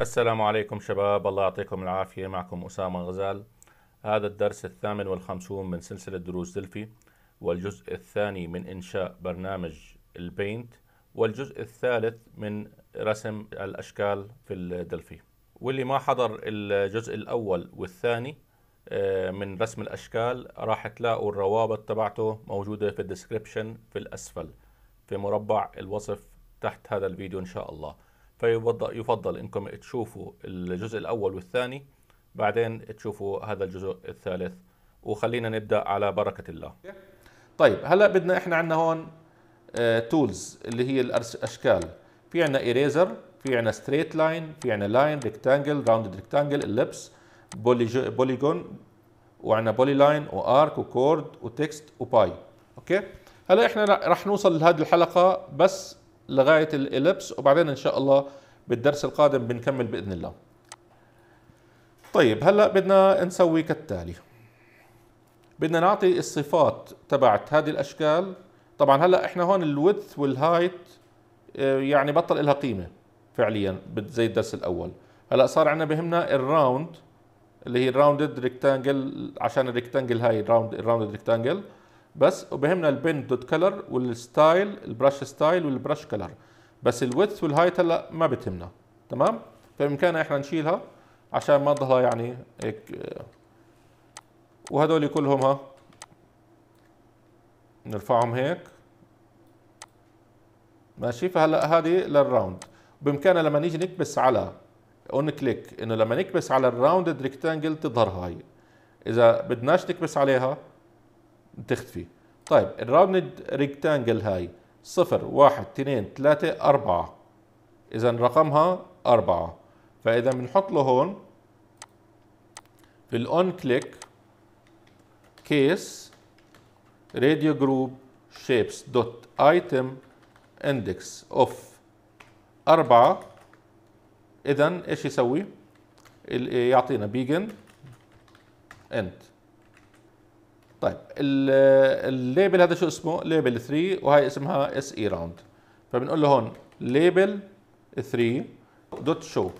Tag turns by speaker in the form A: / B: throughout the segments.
A: السلام عليكم شباب الله يعطيكم العافية معكم أسامة غزال هذا الدرس الثامن والخمسون من سلسلة دروس دلفي والجزء الثاني من إنشاء برنامج البينت والجزء الثالث من رسم الأشكال في الدلفي واللي ما حضر الجزء الأول والثاني آه، من رسم الأشكال راح تلاقوا الروابط تبعته موجودة في الديسكريبشن في الأسفل في مربع الوصف تحت هذا الفيديو إن شاء الله فيفضل يفضل انكم تشوفوا الجزء الاول والثاني بعدين تشوفوا هذا الجزء الثالث وخلينا نبدا على بركه الله طيب هلا بدنا احنا عندنا هون تولز آه، uh, اللي هي الاشكال في عندنا ايريزر في عندنا ستريت لاين في عندنا لاين ريكتانجل راوندد ريكتانجل اللبس بوليجون وعندنا بولي لاين وارك وكورد وتكست وباي اوكي هلا احنا رح نوصل لهذه الحلقه بس لغايه الإليبس وبعدين ان شاء الله بالدرس القادم بنكمل باذن الله طيب هلا بدنا نسوي كالتالي بدنا نعطي الصفات تبعت هذه الاشكال طبعا هلا احنا هون الويدث والهايت آه، يعني بطل لها قيمه فعليا زي الدرس الاول هلا صار عندنا بهمنا الراوند اللي هي الراوندد ريكتانجل عشان الريكتانجل هاي الراوند الراوندد ريكتانجل بس وبهمنا البين دوت كلر والستايل البرش ستايل والبرش كلر بس الويدث والهايت هلا ما بتهمنا تمام فبامكاننا احنا نشيلها عشان ما تضلها يعني هيك آه، وهدول كلهم ها نرفعهم هيك ماشي فهلا هذه للراوند بامكاننا لما نيجي نكبس على اون كليك انه لما نكبس على الراوندد ريكتانجل تظهر هاي اذا بدناش نكبس عليها تختفي طيب الراوند ريكتانجل هاي صفر واحد اثنين ثلاثة أربعة إذا رقمها أربعة فإذا بنحط له هون في الأون كليك كيس راديو جروب شيبس دوت ايتم اندكس اوف أربعة إذا إيش يسوي؟ يعطينا بيجن انت طيب الليبل هذا شو اسمه ليبل 3 وهي اسمها اس اي راوند فبنقول له هون ليبل 3 دوت شو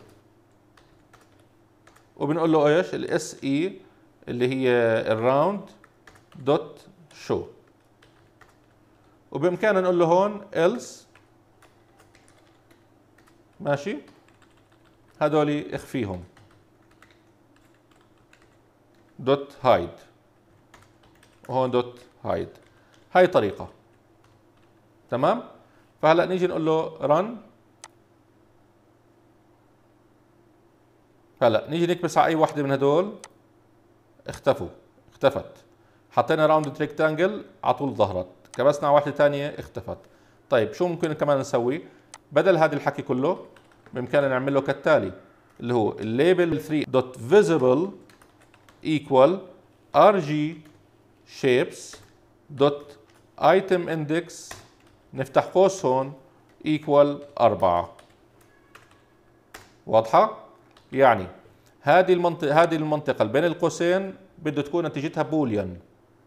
A: وبنقول له ايش الاس اي e اللي هي الراوند دوت شو وبامكاننا نقول له هون else ماشي هذول اخفيهم دوت هايد وهون دوت هايد هاي طريقه تمام فهلا نيجي نقول له رن هلا نيجي نكبس على اي وحده من هدول اختفوا اختفت حطينا راوند ريكتانجل على طول ظهرت كبسنا على وحده ثانيه اختفت طيب شو ممكن كمان نسوي بدل هذا الحكي كله بامكاننا نعمل له كالتالي اللي هو الليبل 3 دوت فيزيبل ايكوال ار جي shapes دوت item index نفتح قوس هون equal 4 واضحة؟ يعني هذه المنطقة هذه المنطقة بين القوسين بده تكون نتيجتها بوليان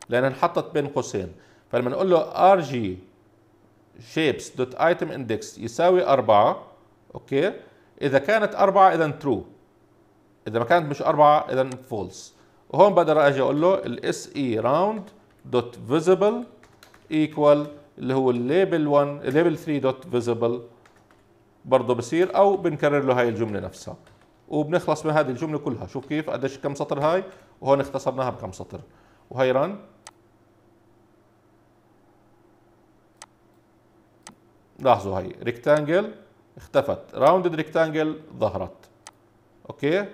A: لأنها انحطت بين قوسين فلما نقول له rg shapes دوت item index يساوي 4 اوكي إذا كانت 4 إذا true إذا ما كانت مش 4 إذا false وهون بقدر اجي اقول له الاس اي راوند دوت فيزبل ايكوال اللي هو الليبل 1 الليبل 3 دوت فيزبل برضه بصير او بنكرر له هاي الجمله نفسها وبنخلص من هذه الجمله كلها شوف كيف قديش كم سطر هاي وهون اختصرناها بكم سطر وهي رن لاحظوا هي ريكتانجل اختفت راوندد ريكتانجل ظهرت اوكي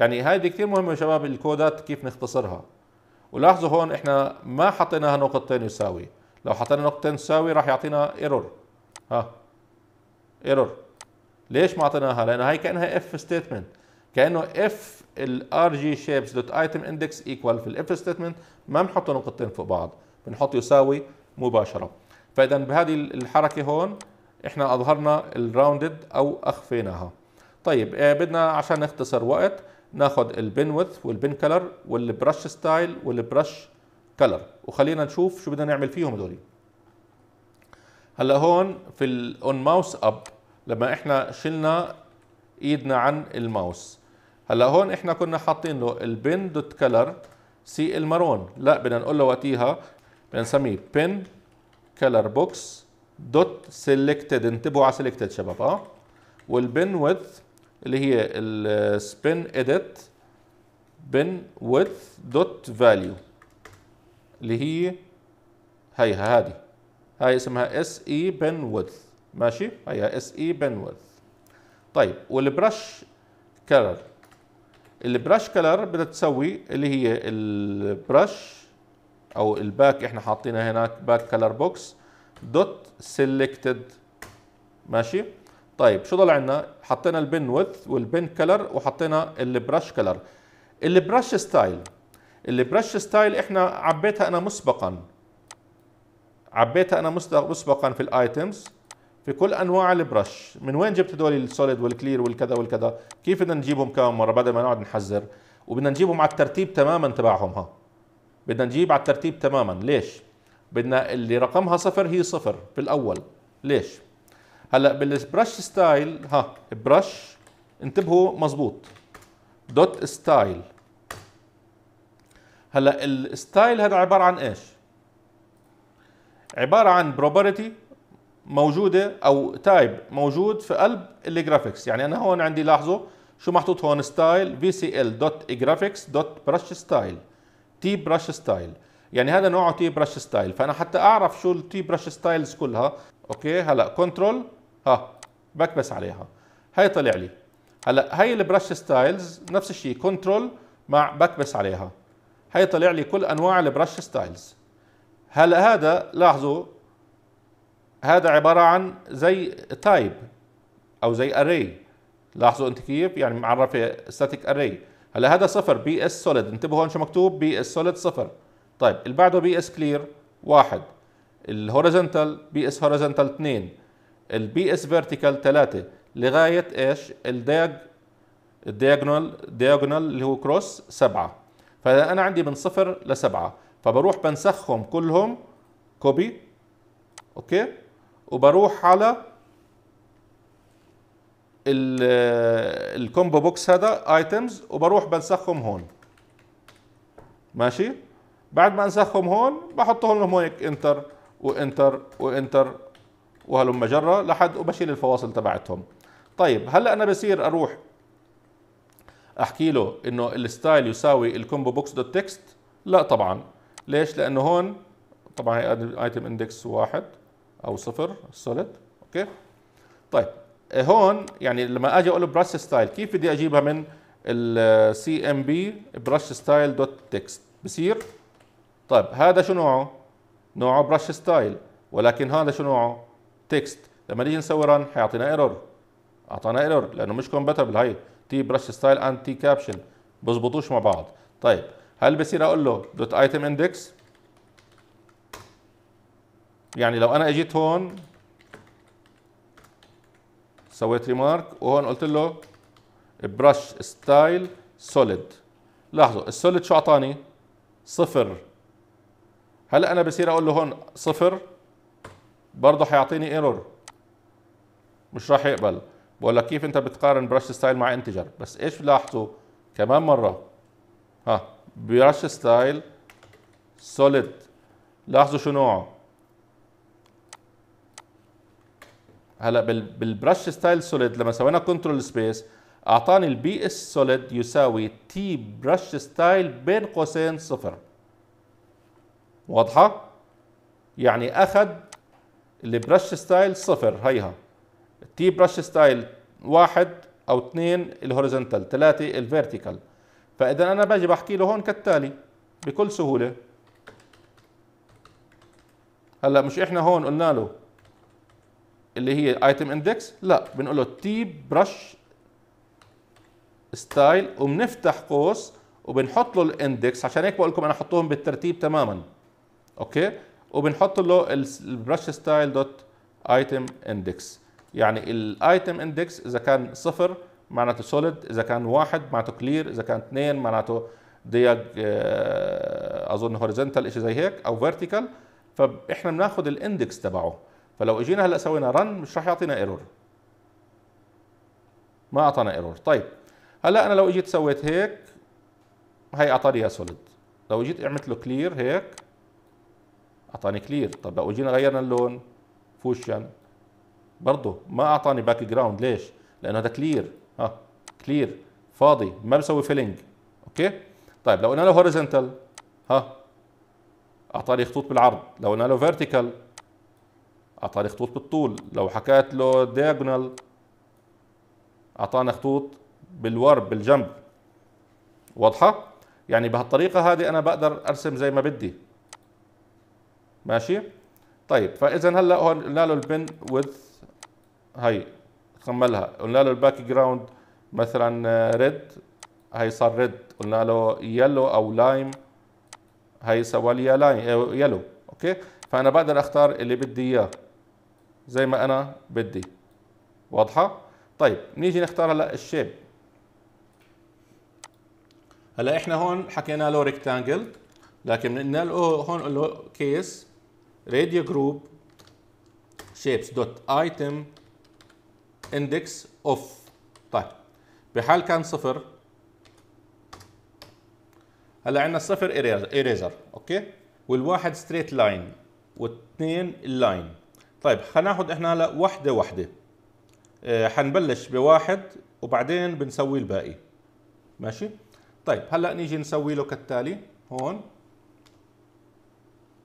A: يعني هذه كثير مهمه يا شباب الكودات كيف نختصرها ولاحظوا هون احنا ما حطيناها نقطتين يساوي لو حطينا نقطتين تساوي راح يعطينا ايرور ها ايرور ليش ما اعطيناها لان هاي كانها اف ستيتمنت كانه اف الار جي شيبس دوت ايتم اندكس ايكوال في الاف ستيتمنت ما بنحط نقطتين فوق بعض بنحط يساوي مباشره فاذا بهذه الحركه هون احنا اظهرنا الراوندد او اخفيناها طيب آه، بدنا عشان نختصر وقت ناخد البن ويدث والبن كلر والبرش ستايل والبرش كلر وخلينا نشوف شو بدنا نعمل فيهم هذول هلا هون في الاون ماوس اب لما احنا شلنا ايدنا عن الماوس هلا هون احنا كنا حاطين له البن دوت كلر سي المارون لا بدنا نقول له وقتيها بدنا نسميه بن كلر بوكس دوت سيلكتد انتبهوا على سيلكتد شباب اه والبن ويدث اللي هي السبين اديت بن ويدث دوت فاليو اللي هي هيها هذه هاي اسمها اس اي بن ويدث ماشي هيها اس اي بن ويدث طيب والبرش كلر البرش كلر بدها تسوي اللي هي البرش او الباك احنا حاطينها هناك باك كلر بوكس دوت سيلكتد ماشي طيب شو ضل عندنا حطينا البن ويث والبن كلر وحطينا البرش كلر البرش ستايل البرش ستايل احنا عبيتها انا مسبقا عبيتها انا مسبقا في الايتمز في كل انواع البرش من وين جبت هذول السوليد والكلير والكذا والكذا كيف بدنا نجيبهم كم مره بدل ما نقعد نحذر وبدنا نجيبهم على الترتيب تماما تبعهم ها بدنا نجيب على الترتيب تماما ليش بدنا اللي رقمها صفر هي صفر في الاول ليش هلا بالبرش ستايل ها برش انتبهوا مزبوط دوت ستايل هلا الستايل هذا عباره عن ايش عباره عن بروبرتي موجوده او تايب موجود في قلب الجرافيكس يعني انا هون عندي لاحظوا شو محطوط هون ستايل في سي ال دوت جرافيكس دوت برش ستايل تي برش ستايل يعني هذا نوعه تي برش ستايل فانا حتى اعرف شو التي برش ستايلز كلها اوكي هلا كنترول آه، بكبس عليها هي طلع لي هلا هي البرش ستايلز نفس الشيء كنترول مع بكبس عليها هي طلع لي كل انواع البرش ستايلز هلا هذا لاحظوا هذا عباره عن زي تايب او زي اري لاحظوا انت كيف يعني معرفه ستاتيك اري هلا هذا صفر بي اس سوليد انتبهوا هون شو مكتوب بي اس سوليد صفر طيب اللي بعده بي اس كلير واحد الهوريزونتال بي اس هوريزونتال اثنين البي اس فيرتيكال 3 لغايه ايش الدياج الدياجونال دياجونال اللي هو كروس 7 فانا عندي من صفر لسبعة فبروح بنسخهم كلهم كوبي اوكي وبروح على الكومبو بوكس هذا ايتمز وبروح بنسخهم هون ماشي بعد ما انسخهم هون بحطهم لهم هيك انتر وانتر وانتر وهلم جرة لحد وبشيل الفواصل تبعتهم طيب هلا انا بصير اروح احكي له انه الستايل يساوي الكومبو بوكس دوت تكست لا طبعا ليش لانه هون طبعا هي ايتم اندكس واحد او صفر سوليد اوكي طيب إيه هون يعني لما اجي اقول له برش ستايل كيف بدي اجيبها من السي ام بي برش ستايل دوت تكست بصير طيب هذا شو نوعه نوعه برش ستايل ولكن هذا شو نوعه تكست لما نيجي نسوي ران حيعطينا ايرور اعطانا ايرور لانه مش كومباتبل هاي تي برش ستايل اند تي كابشن بظبطوش مع بعض طيب هل بصير اقول له دوت ايتم اندكس يعني لو انا اجيت هون سويت ريمارك وهون قلت له برش ستايل سوليد لاحظوا السوليد شو اعطاني صفر هلا انا بصير اقول له هون صفر برضه هيعطيني ايرور مش راح يقبل بقول لك كيف انت بتقارن برش ستايل مع انتجر بس ايش لاحظوا كمان مره ها برش ستايل سوليد لاحظوا شو نوعه هلا بالبرش ستايل سوليد لما سوينا كنترول سبيس اعطاني البي اس سوليد يساوي تي برش ستايل بين قوسين صفر واضحه يعني اخذ البرش ستايل صفر هيها التي برش ستايل واحد او اثنين الهوريزونتال ثلاثه الفيرتيكال فاذا انا باجي بحكي له هون كالتالي بكل سهوله هلا مش احنا هون قلنا له اللي هي ايتم اندكس لا بنقول له تي برش ستايل وبنفتح قوس وبنحط له الاندكس عشان هيك بقول لكم انا احطهم بالترتيب تماما اوكي وبنحط له البرش ستايل دوت ايتم اندكس يعني الايتم اندكس اذا كان صفر معناته سوليد اذا كان واحد معناته كلير اذا كان اثنين معناته ديج آه، اظن هوريزونتال شيء زي هيك او فيرتيكال فاحنا بناخذ الاندكس تبعه فلو اجينا هلا سوينا رن مش راح يعطينا ايرور ما اعطانا ايرور طيب هلا انا لو اجيت سويت هيك هي اعطاني اياه سوليد لو اجيت عملت له كلير هيك اعطاني كلير طب لو اجينا غيرنا اللون فوشن برضه ما اعطاني باك جراوند ليش لانه هذا كلير ها كلير فاضي ما بسوي فيلينج اوكي طيب لو قلنا له هوريزونتال ها اعطاني خطوط بالعرض لو قلنا له فيرتيكال اعطاني خطوط بالطول لو حكيت له دياجونال اعطانا خطوط بالورب بالجنب واضحه يعني بهالطريقه هذه انا بقدر ارسم زي ما بدي ماشي طيب فاذا هلا هون قلنا له البن وذ هي خملها قلنا له الباك جراوند مثلا ريد هي صار ريد قلنا له يلو او لايم هي سوى لي لايم آه، يلو اوكي فانا بقدر اختار اللي بدي اياه زي ما انا بدي واضحه طيب نيجي نختار هلا الشيب هلا احنا هون حكينا له ريكتانجل لكن بدنا هون له كيس radio group shapes dot item index of طيب بحال كان صفر هلا عندنا الصفر اريزر اوكي والواحد ستريت لاين واثنين اللاين طيب خلينا ناخذ احنا هلا وحده وحده أه حنبلش بواحد وبعدين بنسوي الباقي ماشي طيب هلا نيجي نسوي له كالتالي هون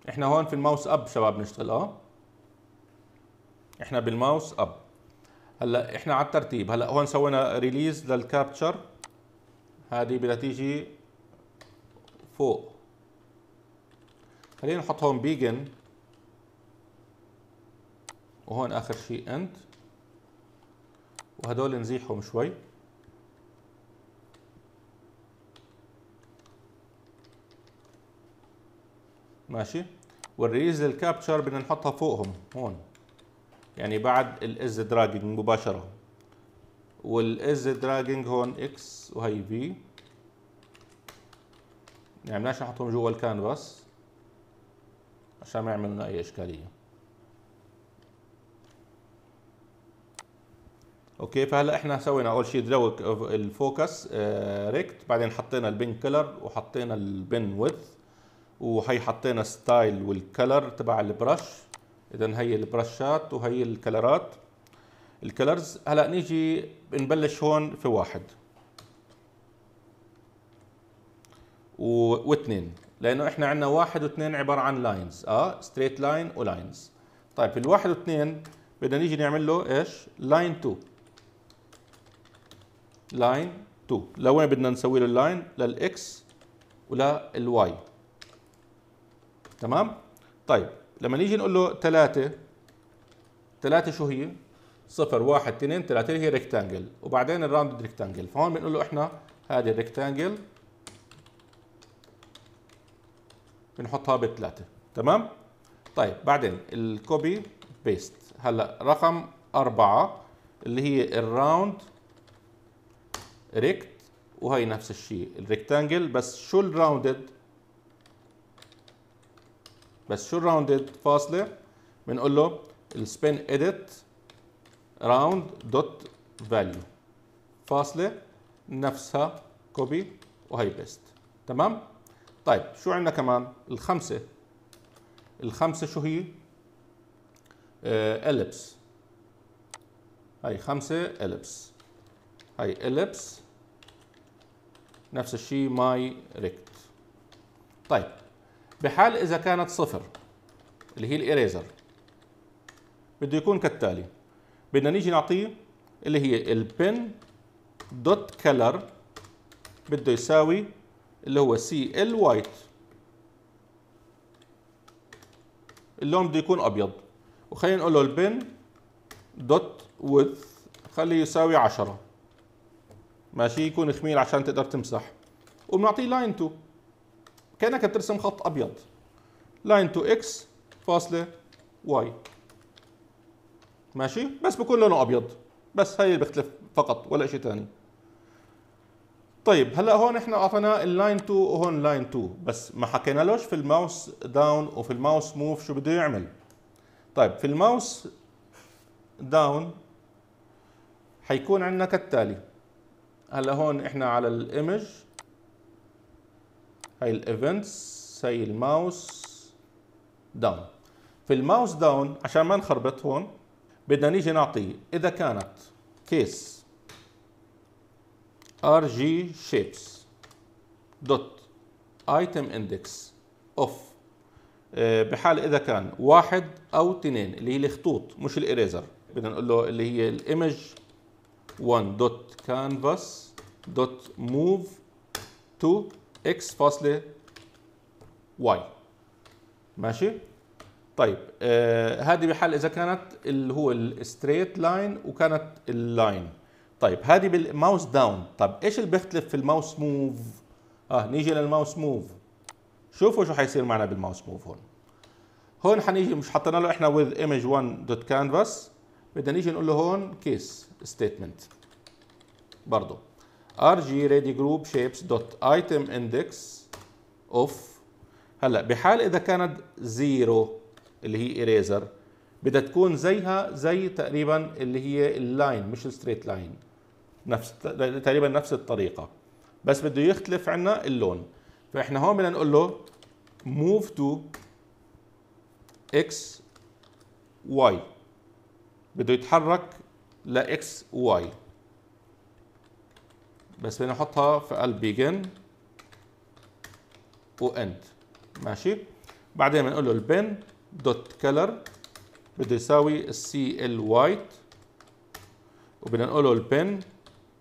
A: احنا هون في الماوس اب شباب بنشتغل اه احنا بالماوس اب هلا احنا على الترتيب هلا هون سوينا ريليز للكابتشر هذه بدها تيجي فوق خلينا نحط هون بيجن وهون اخر شيء انت وهدول نزيحهم شوي ماشي والريليز للكابتشر بدنا نحطها فوقهم هون يعني بعد الاز دراجنج مباشره والاز دراجنج هون اكس وهي في يعني بدناش نحطهم جوا الكانفاس عشان ما يعمل لنا اي اشكاليه اوكي فهلا احنا سوينا اول شيء دروك الفوكس آه، ريكت بعدين حطينا البن كلر وحطينا البن ويدث وهي حطينا ستايل والكلر تبع البرش اذا هي البرشات وهي الكلرات الكلرز هلا نيجي نبلش هون في واحد واثنين لانه احنا عندنا واحد واثنين عباره عن لاينز اه ستريت لاين ولاينز طيب في الواحد واثنين بدنا نيجي نعمل له ايش لاين 2 لاين 2 لوين بدنا نسوي له اللاين للاكس وللواي تمام طيب لما نيجي نقول له 3 3 شو هي 0 1 2 3 هي ريكتانجل وبعدين الراوند ريكتانجل فهون بنقول له احنا هذه الريكتانجل بنحطها بثلاثة تمام طيب بعدين الكوبي بيست هلا رقم أربعة اللي هي الراوند ريكت وهي نفس الشيء الريكتانجل بس شو الراوندد بس شو الراوندد فاصله بنقول له السبين اديت راوند دوت فاليو فاصله نفسها كوبي وهي بيست تمام طيب شو عندنا كمان الخمسه الخمسه شو هي اليبس آه، هاي خمسه اليبس هاي اليبس نفس الشيء ماي ريكت طيب بحال إذا كانت صفر اللي هي الايريزر بده يكون كالتالي بدنا نيجي نعطيه اللي هي البن دوت كلر بده يساوي اللي هو سي ال وايت اللون بده يكون ابيض وخلينا نقول له البن دوت وذ خليه يساوي 10 ماشي يكون خميل عشان تقدر تمسح وبنعطيه لاين 2 كانك بترسم خط ابيض لاين تو اكس فاصله واي ماشي بس بكون لونه ابيض بس هي اللي بيختلف فقط ولا شيء ثاني طيب هلا هون احنا اعطيناه اللاين 2 وهون لاين 2 بس ما حكينا لهش في الماوس داون وفي الماوس موف شو بده يعمل طيب في الماوس داون حيكون عندنا كالتالي هلا هون احنا على الايمج هاي الايفنتس هاي الماوس داون في الماوس داون عشان ما نخربط هون بدنا نيجي نعطيه اذا كانت كيس ار جي شيبس دوت ايتم اندكس اوف بحال اذا كان واحد او اثنين اللي هي الخطوط مش الاريزر بدنا نقول له اللي هي الايمج 1 دوت كانفاس دوت موف تو اكس فاصلة واي ماشي طيب آه هذه بحل اذا كانت اللي هو الستريت لاين وكانت اللاين طيب هذه بالماوس داون طب ايش اللي بيختلف في الماوس موف اه نيجي للماوس موف شوفوا شو حيصير معنا بالماوس موف هون هون حنيجي مش حطينا له احنا with image 1canvas بدنا نيجي نقول له هون كيس ستيتمنت برضه rg ready group shapes dot item index of هلا بحال اذا كانت زيرو اللي هي اريزر بدها تكون زيها زي تقريبا اللي هي اللاين مش الستريت لاين نفس تقريبا نفس الطريقه بس بده يختلف عنا اللون فاحنا هون بدنا نقول له move to x y بده يتحرك ل x y بس بدنا نحطها في قلب بيجن واند ماشي بعدين بنقول له البن دوت كلر بده يساوي السي ال وايت وبدنا نقول له البن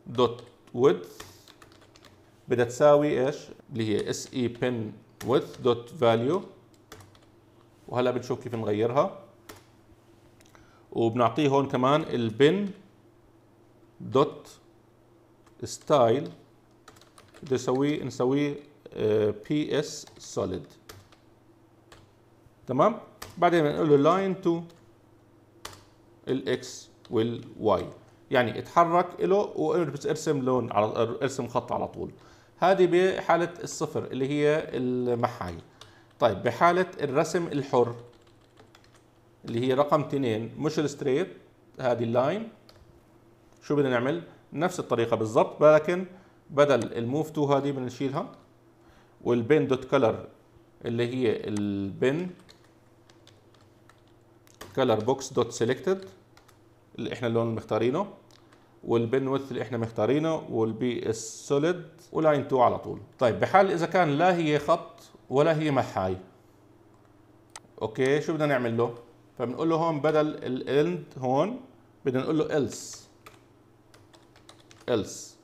A: دوت ويدث بدها تساوي ايش اللي هي اس اي بن width دوت فاليو وهلا بنشوف كيف نغيرها وبنعطيه هون كمان البن دوت ستايل بدي اسويه نسويه بي اس سوليد تمام بعدين بنقول له لاين تو الاكس والواي يعني اتحرك له وارسم لون على ارسم خط على طول هذه بحاله الصفر اللي هي المحاي طيب بحاله الرسم الحر اللي هي رقم 2 مش الستريت هذه اللاين شو بدنا نعمل نفس الطريقه بالظبط لكن بدل الموف تو هذه بنشيلها والبين دوت كلر اللي هي البين كلر بوكس دوت سيلكتد اللي احنا اللون اللي مختارينه والبن ويث اللي احنا مختارينه والبي اس سوليد ولاين 2 على طول طيب بحال اذا كان لا هي خط ولا هي محاي اوكي شو بدنا نعمل له فبنقول له هون بدل الاند هون بدنا نقول له else else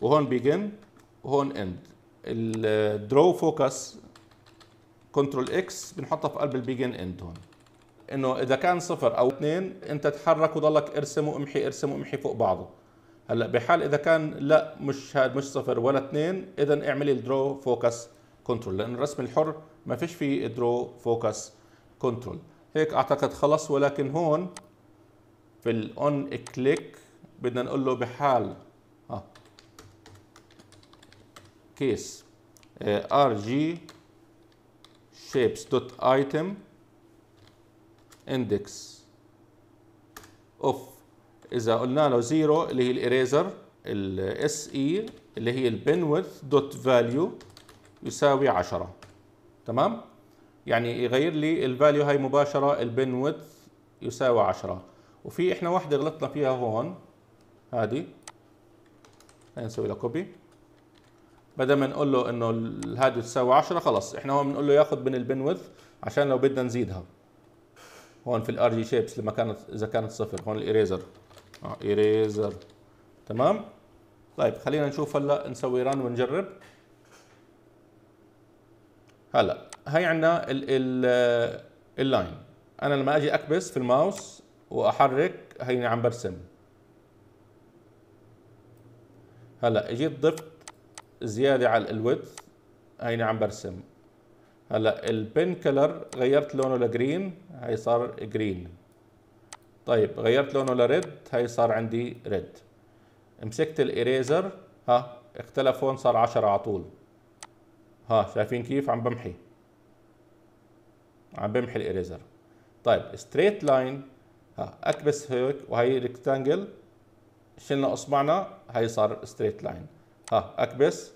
A: وهون بيجن وهون اند الدرو فوكس كنترول اكس بنحطها في قلب البيجن اند هون انه اذا كان صفر او اثنين انت تحرك وضلك ارسم وامحي ارسم وامحي فوق بعضه هلا بحال اذا كان لا مش هاد مش صفر ولا اثنين اذا اعملي الدرو فوكس كنترول لانه الرسم الحر ما فيش فيه درو فوكس كنترول هيك اعتقد خلص ولكن هون في الاون كليك بدنا نقول له بحال ها كيس ار جي شيبس دوت ايتم اندكس اوف اذا قلنا له زيرو اللي هي الاريزر الاس اي اللي هي البن ويث دوت فاليو يساوي 10 تمام يعني يغير لي الفاليو هاي مباشره البن ويث يساوي 10 وفي احنا واحده غلطنا فيها هون خلينا نسوي لها كوبي بدل ما نقول له انه هذه تساوي 10 خلص احنا هون بنقول له ياخذ من البن وذ عشان لو بدنا نزيدها هون في الار جي شيبس لما كانت اذا كانت صفر هون الايريزر اه ايريزر تمام طيب خلينا نشوف هلا نسوي ران ونجرب هلا هي عندنا ال ال آه، اللاين انا لما اجي اكبس في الماوس واحرك هيني عم برسم هلا اجيت ضفت زياده على الويدث هيني عم برسم هلا البن كلر غيرت لونه لجرين هي صار جرين طيب غيرت لونه لريد هي صار عندي ريد مسكت الايريزر ها اختلف هون صار 10 على طول ها شايفين كيف عم بمحي عم بمحي الايريزر طيب ستريت لاين ها اكبس هيك وهي ريكتانجل شلنا اصبعنا هي صار ستريت لاين ها اكبس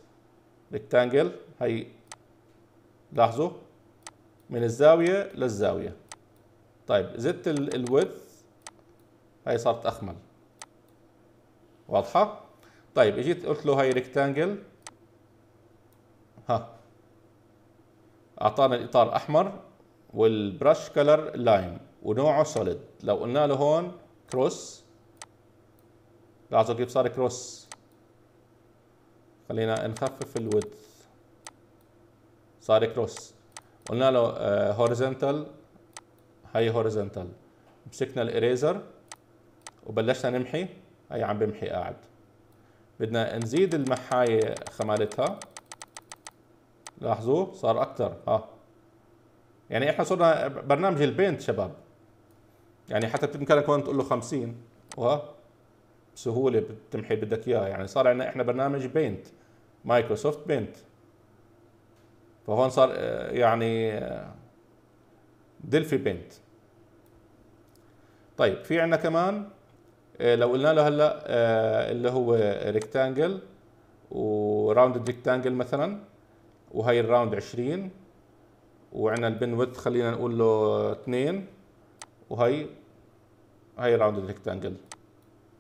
A: ريكتانجل هي لاحظوا من الزاويه للزاويه طيب زدت الويدث هي صارت اخمل واضحه طيب اجيت قلت له هي ريكتانجل ها اعطانا الاطار احمر والبرش كلر لايم ونوعه سوليد لو قلنا له هون كروس لاحظوا كيف صار كروس خلينا نخفف الود صار كروس قلنا له هوريزونتال هي هوريزونتال مسكنا الاريزر وبلشنا نمحي هي عم بمحي قاعد بدنا نزيد المحاية خمالتها لاحظوا صار اكثر ها يعني احنا صرنا برنامج البينت شباب يعني حتى بتمكنك هون تقول له 50 وها بسهوله بتمحي بدك اياها يعني صار عندنا احنا برنامج بينت مايكروسوفت بينت فهون صار آه، يعني آه، دلفي بينت طيب في عندنا كمان آه، لو قلنا له هلا اللي هو ريكتانجل وراوند ريكتانجل مثلا وهي الراوند 20 وعندنا البن ويث خلينا نقول له 2 وهي هي راوند ريكتانجل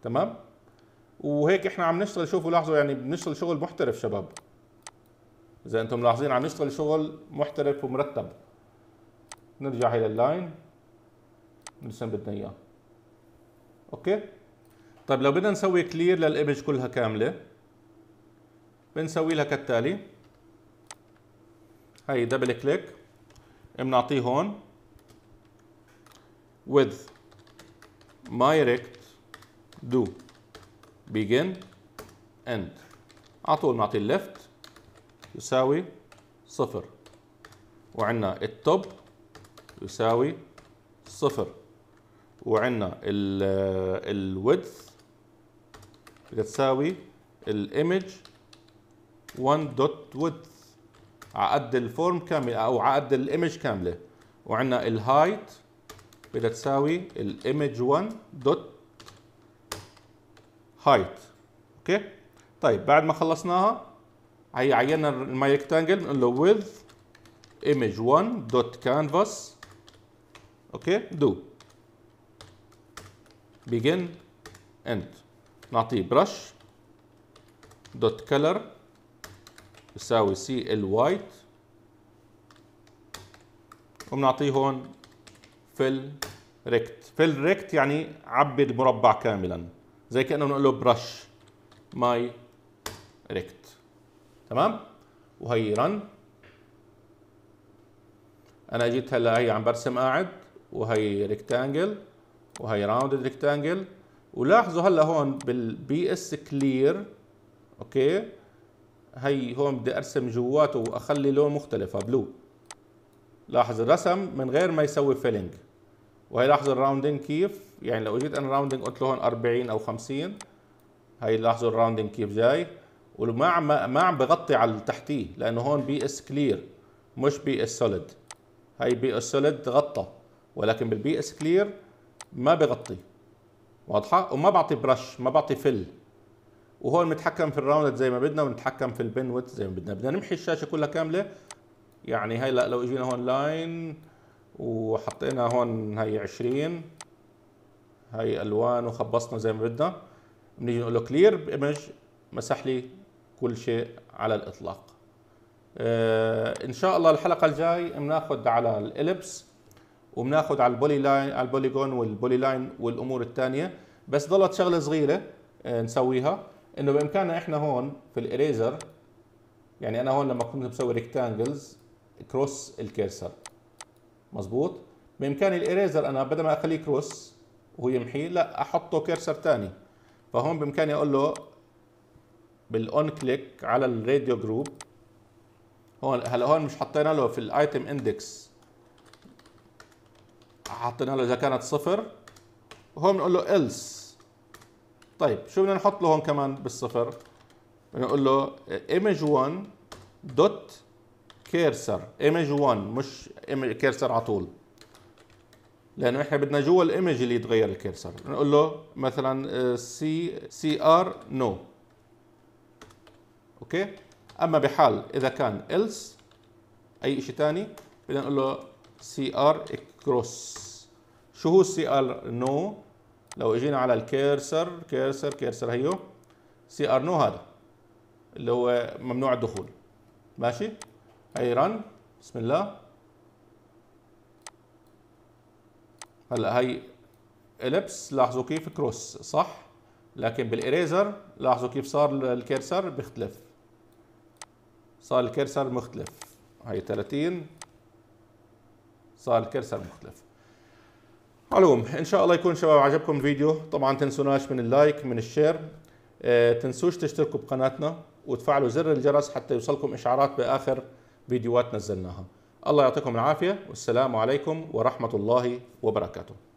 A: تمام وهيك احنا عم نشتغل شوفوا لاحظوا يعني بنشتغل شغل محترف شباب اذا انتم ملاحظين عم نشتغل شغل محترف ومرتب نرجع هي اللاين نرسم بدنا اياه اوكي طيب لو بدنا نسوي كلير للايمج كلها كامله بنسوي لها كالتالي هي دبل كليك بنعطيه هون with my rect do begin end على طول نعطي اللفت يساوي صفر وعندنا التوب يساوي صفر وعندنا آه، width بتساوي image 1 dot width عقد الفورم كامل او عقد الايمج كامله وعندنا الهايت بدها تساوي الايمج 1 دوت هايت اوكي طيب بعد ما خلصناها هي عينا الماي ريكتانجل نقول له ويذ ايمج 1 دوت كانفاس اوكي دو بيجن اند نعطيه برش دوت كلر يساوي سي ال وايت وبنعطيه هون فيل ريكت فيل ريكت يعني عبي المربع كاملا زي كانه بنقول له برش ماي ريكت تمام وهي رن انا جيت هلا هي عم برسم قاعد وهي ريكتانجل وهي راوندد ريكتانجل ولاحظوا هلا هون بالبي اس كلير اوكي هي هون بدي ارسم جواته واخلي لون مختلف بلو لاحظ الرسم من غير ما يسوي فيلينج وهي لاحظوا الراوندنج كيف يعني لو اجيت انا راوندنج قلت لهم 40 او 50 هي لاحظوا الراوندنج كيف جاي وما عم ما عم بغطي على التحتيه تحتيه لانه هون بي اس كلير مش بي اس سوليد هي بي اس سوليد غطى ولكن بالبي اس كلير ما بغطي واضحه وما بعطي برش ما بعطي فل وهون بنتحكم في الراوند زي ما بدنا ونتحكم في البن ويت زي ما بدنا بدنا نمحي الشاشه كلها كامله يعني هي لا لو اجينا هون لاين وحطينا هون هي 20 هي الوان وخبصنا زي ما بدنا بنيجي نقول له كلير بايمج مسح لي كل شيء على الاطلاق آه ان شاء الله الحلقه الجاي بناخذ على الالبس وبناخذ على البولي لاين على البوليجون والبولي لاين والامور الثانيه بس ضلت شغله صغيره آه نسويها انه بامكاننا احنا هون في الاريزر يعني انا هون لما كنت مسوي ريكتانجلز كروس الكيرسر مظبوط بامكاني الايريزر انا بدل ما اخليه كروس وهو يمحي لا احطه كيرسر ثاني فهون بامكاني اقول له بالاون كليك على الراديو جروب هون هلا هون مش حطينا له في الايتم اندكس حطينا له اذا كانت صفر هون بنقول له else طيب شو بدنا نحط له هون كمان بالصفر بنقول له image1 دوت كيرسر ايمج 1 مش كيرسر على طول لانه احنا بدنا جوا الايمج اللي يتغير الكيرسر نقول له مثلا سي سي ار نو اوكي اما بحال اذا كان else اي شيء ثاني بدنا نقول له سي ار كروس شو هو سي ار نو لو اجينا على الكيرسر كيرسر كيرسر هيو سي ار نو هذا اللي هو ممنوع الدخول ماشي اي رن بسم الله هلا هي اليبس لاحظوا كيف كروس صح لكن بالاريزر لاحظوا كيف صار الكيرسر بيختلف صار الكيرسر مختلف هي 30 صار الكيرسر مختلف علوم ان شاء الله يكون شباب عجبكم الفيديو طبعا تنسوناش من اللايك من الشير آه تنسوش تشتركوا بقناتنا وتفعلوا زر الجرس حتى يوصلكم اشعارات باخر فيديوهات نزلناها الله يعطيكم العافية والسلام عليكم ورحمة الله وبركاته